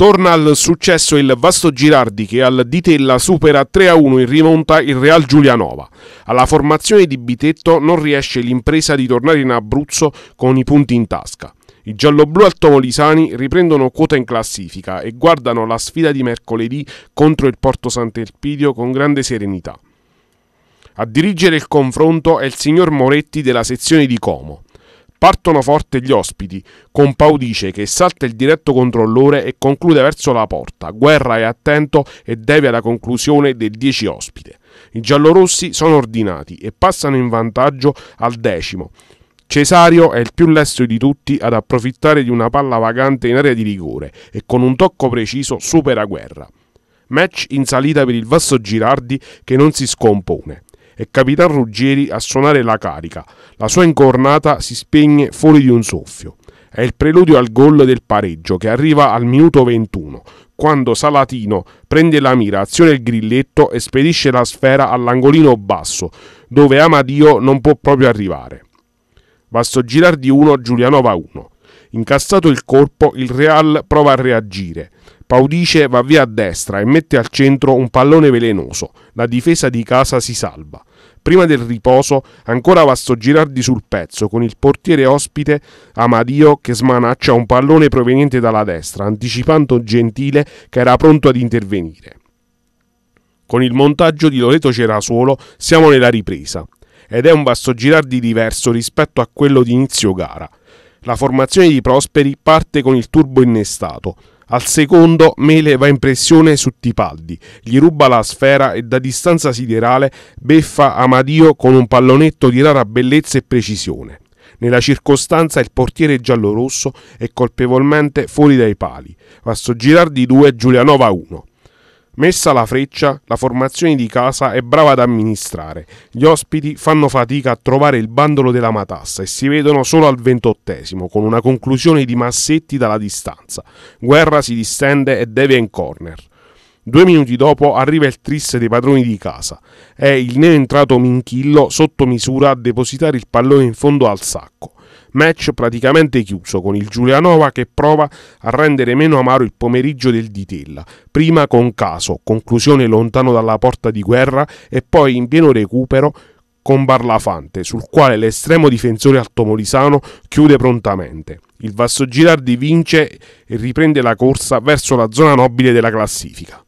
Torna al successo il vasto Girardi che al Ditella supera 3-1 in rimonta il Real Giulianova. Alla formazione di Bitetto non riesce l'impresa di tornare in Abruzzo con i punti in tasca. I gialloblu al Tomolisani riprendono quota in classifica e guardano la sfida di mercoledì contro il Porto Sant'Elpidio con grande serenità. A dirigere il confronto è il signor Moretti della sezione di Como. Partono forte gli ospiti, con Paudice che salta il diretto controllore e conclude verso la porta. Guerra è attento e deve alla conclusione del 10 ospite. I giallorossi sono ordinati e passano in vantaggio al decimo. Cesario è il più lesto di tutti ad approfittare di una palla vagante in area di rigore e con un tocco preciso supera Guerra. Match in salita per il Vasso Girardi che non si scompone e Capitan Ruggeri a suonare la carica. La sua incornata si spegne fuori di un soffio. È il preludio al gol del pareggio che arriva al minuto 21, quando Salatino prende la mira, aziona il grilletto e spedisce la sfera all'angolino basso, dove Amadio non può proprio arrivare. Vasto girar di 1, Giuliano va 1. Incassato il colpo, il Real prova a reagire. Paudice va via a destra e mette al centro un pallone velenoso. La difesa di casa si salva. Prima del riposo ancora Vasto Girardi sul pezzo con il portiere ospite Amadio che smanaccia un pallone proveniente dalla destra, anticipando Gentile che era pronto ad intervenire. Con il montaggio di Loreto Cerasuolo siamo nella ripresa ed è un Vasto Girardi diverso rispetto a quello di inizio gara. La formazione di Prosperi parte con il turbo innestato. Al secondo Mele va in pressione su Tipaldi, gli ruba la sfera e da distanza siderale beffa Amadio con un pallonetto di rara bellezza e precisione. Nella circostanza il portiere giallorosso è colpevolmente fuori dai pali. Va a girar di 2 Giulianova 1. Messa la freccia, la formazione di casa è brava ad amministrare. Gli ospiti fanno fatica a trovare il bandolo della matassa e si vedono solo al ventottesimo, con una conclusione di Massetti dalla distanza. Guerra si distende e deve in corner. Due minuti dopo arriva il triste dei padroni di casa. È il neo entrato Minchillo sotto misura a depositare il pallone in fondo al sacco match praticamente chiuso con il Giulianova che prova a rendere meno amaro il pomeriggio del Ditella, prima con caso, conclusione lontano dalla porta di guerra e poi in pieno recupero con Barlafante, sul quale l'estremo difensore altomolisano chiude prontamente. Il Vassogirardi vince e riprende la corsa verso la zona nobile della classifica.